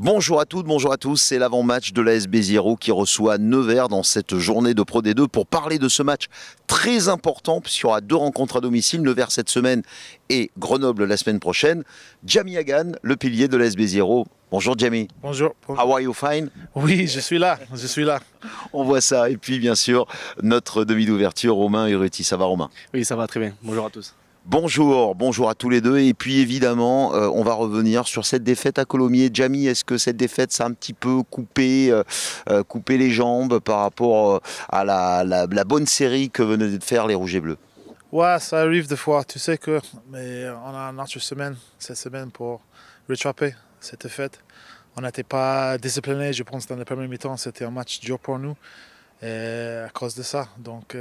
Bonjour à toutes, bonjour à tous, c'est l'avant-match de l'AS 0 qui reçoit Nevers dans cette journée de Pro D2 pour parler de ce match très important puisqu'il y aura deux rencontres à domicile, Nevers cette semaine et Grenoble la semaine prochaine. Jamie Hagan, le pilier de l'AS 0 Bonjour Jamie. Bonjour. How are you fine Oui, je suis là, je suis là. On voit ça et puis bien sûr notre demi d'ouverture Romain Urruti. Ça va Romain Oui, ça va très bien. Bonjour à tous. Bonjour, bonjour à tous les deux. Et puis évidemment, euh, on va revenir sur cette défaite à Colomiers. Jamie, est-ce que cette défaite, ça un petit peu euh, euh, coupé, les jambes par rapport à la, bonne série que venaient de faire les Rouges et Bleus Ouais, ça arrive des fois. Tu sais que mais on a notre semaine, cette semaine, pour rattraper cette défaite. On n'était pas discipliné, je pense, dans les première mi-temps. C'était un match dur pour nous. Et à cause de ça, donc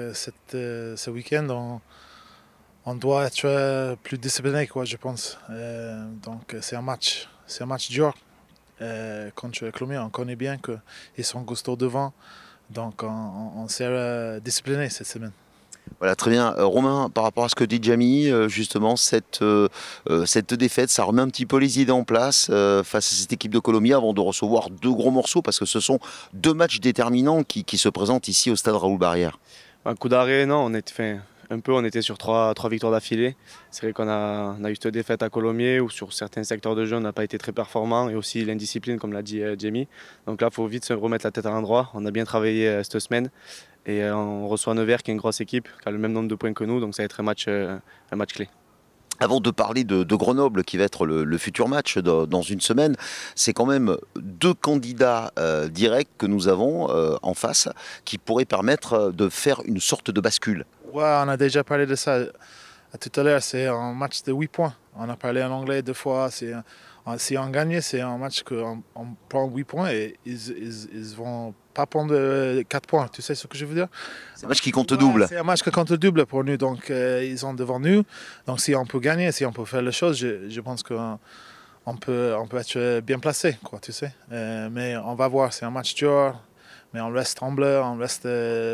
ce week-end, on on doit être euh, plus discipliné, quoi, je pense. Euh, donc euh, c'est un match, c'est un match dur. Euh, contre Clomier, on connaît bien qu'ils sont costauds devant, donc on, s'est discipliné cette semaine. Voilà, très bien. Romain, par rapport à ce que dit Jamie, justement, cette, cette défaite, ça remet un petit peu les idées en place face à cette équipe de Colombie avant de recevoir deux gros morceaux, parce que ce sont deux matchs déterminants qui, se présentent ici au stade Raoul Barrière. Un coup d'arrêt, non, on est, fin un peu. On était sur trois, trois victoires d'affilée. C'est vrai qu'on a, eu cette défaite à Colomiers où sur certains secteurs de jeu, on n'a pas été très performant et aussi l'indiscipline, comme l'a dit euh, Jamie. Donc là, il faut vite se remettre la tête à l'endroit. On a bien travaillé euh, cette semaine et euh, on reçoit Nevers qui est une grosse équipe, qui a le même nombre de points que nous. Donc ça va être un match clé. Avant de parler de, Grenoble, qui va être le, futur match dans, une semaine, c'est quand même deux candidats euh, directs que nous avons euh, en face qui pourraient permettre euh, de faire une sorte de bascule. on a déjà parlé de ça tout à l'heure. C'est un match de 8 points. On a parlé en anglais deux fois. C'est ah, si on gagne, c'est un match qu'on prend 8 points et ils, ils, vont pas prendre 4 euh, points. Tu sais ce que je veux dire C'est un match qui compte double. C'est un match qui compte double pour nous. Donc, euh, ils ont devant nous. Donc, si on peut gagner, si on peut faire les choses, je, pense qu'on peut, être bien placé, tu sais. Euh, mais on va voir. C'est un match dur. Mais on reste humble, on reste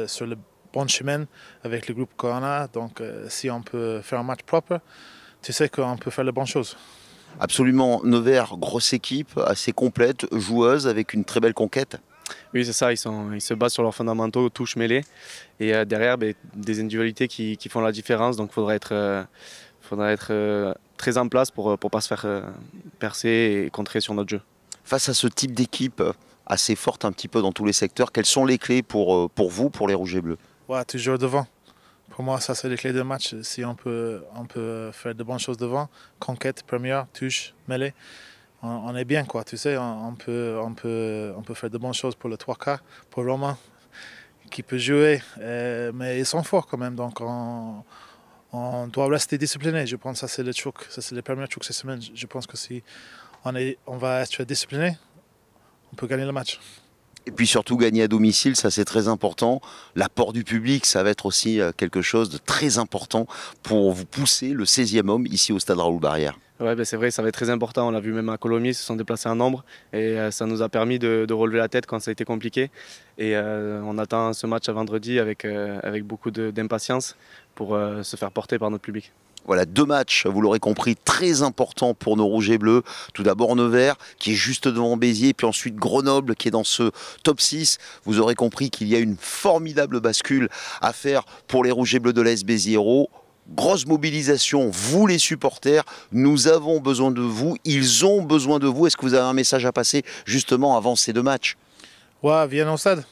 sur le bon chemin avec le groupe qu'on a. Donc, si on peut faire un match propre, tu sais qu'on peut faire les bonnes choses. Absolument, Nevers, grosse équipe, assez complète, joueuse, avec une très belle conquête. Oui, c'est ça, ils, se basent sur leurs fondamentaux, touches mêlées, Et euh, derrière, ben, des individualités qui, font la différence, donc il faudra être, euh, euh, très en place pour ne pas se faire percer et contrer sur notre jeu. Face à ce type d'équipe assez forte un petit peu dans tous les secteurs, quelles sont les clés pour, pour vous, pour les Rouges et Bleus ouais, Toujours devant. Pour moi, ça, c'est les clés de match. Si on peut, on peut faire de bonnes choses devant, conquête, première, touche, mêlée, on, est bien, quoi. Tu sais, on, peut, on, peut, on peut faire de bonnes choses pour le 3 k pour Romain, qui peut jouer, euh, mais ils sont forts quand même. Donc, on, doit rester discipliné. Je pense que ça, c'est le truc. c'est le premier truc cette semaine. Je pense que si on, est, on va être discipliné, on peut gagner le match. Et puis surtout gagner à domicile, ça c'est très important. L'apport du public, ça va être aussi euh, quelque chose de très important pour vous pousser le 16e homme ici au Stade Raoul Barrière. Oui, ben, c'est vrai, ça va être très important. On l'a vu même à Colomiers, ils se sont déplacés en nombre et euh, ça nous a permis de, relever la tête quand ça a été compliqué. Et euh, on attend ce match à vendredi avec, avec beaucoup d'impatience pour se faire porter par notre public. Voilà, deux matchs, vous l'aurez compris, très importants pour nos rouges et bleus. Tout d'abord Nevers, qui est juste devant Béziers, puis ensuite Grenoble, qui est dans ce top 6. Vous aurez compris qu'il y a une formidable bascule à faire pour les rouges et bleus de l'Est béziers grosse mobilisation, vous les supporters, nous avons besoin de vous, ils ont besoin de vous. Est-ce que vous avez un message à passer justement avant ces deux matchs Oui, viens en stade.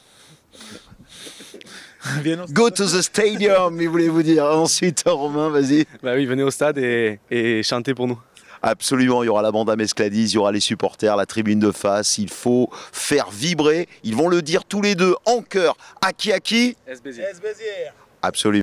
Go to the stadium, il voulait vous dire. Ensuite, Romain, vas-y. Bah oui, venez au stade et, chantez pour nous. Absolument, il y aura la bande à Mescladis, il y aura les supporters, la tribune de face. Il faut faire vibrer. Ils vont le dire tous les deux en chœur. À qui à qui Absolument.